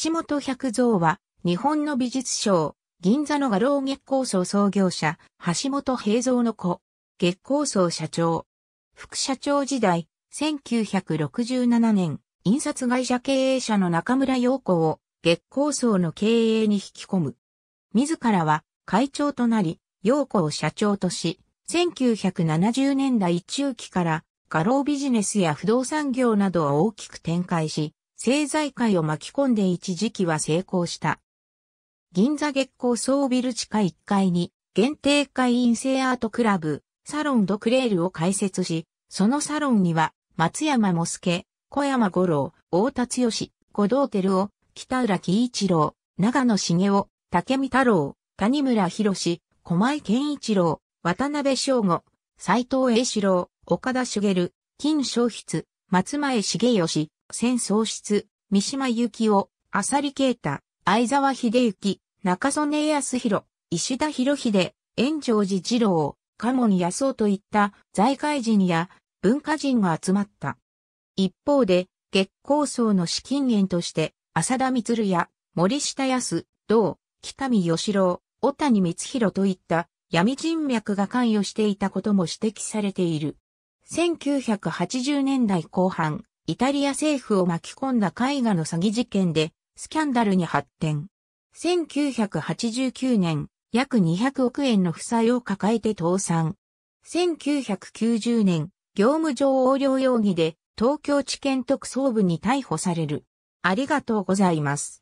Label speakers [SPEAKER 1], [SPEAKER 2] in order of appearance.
[SPEAKER 1] 橋本百蔵は、日本の美術賞、銀座の画廊月光荘創業者、橋本平蔵の子、月光荘社長。副社長時代、1967年、印刷会社経営者の中村陽子を月光荘の経営に引き込む。自らは会長となり、陽子を社長とし、1970年代中期から画廊ビジネスや不動産業などを大きく展開し、政財界を巻き込んで一時期は成功した。銀座月光総ビル地下1階に、限定会員制アートクラブ、サロンドクレールを開設し、そのサロンには、松山もすけ、小山五郎、大達義、五道照夫、北浦喜一郎、長野茂雄、竹見太郎、谷村博士、小前健一郎、渡辺翔吾、斎藤栄志郎、岡田茂、金正筆、松前茂義、戦喪失、三島幸紀夫、浅利啓太、相沢秀幸、中曽根康弘、石田博秀、炎上寺二郎、加門康夫といった財界人や文化人が集まった。一方で、月光層の資金源として、浅田光や森下康、道、北見義郎、小谷光弘といった闇人脈が関与していたことも指摘されている。1980年代後半、イタリア政府を巻き込んだ絵画の詐欺事件でスキャンダルに発展。1989年、約200億円の負債を抱えて倒産。1990年、業務上横領容疑で東京地検特捜部に逮捕される。ありがとうございます。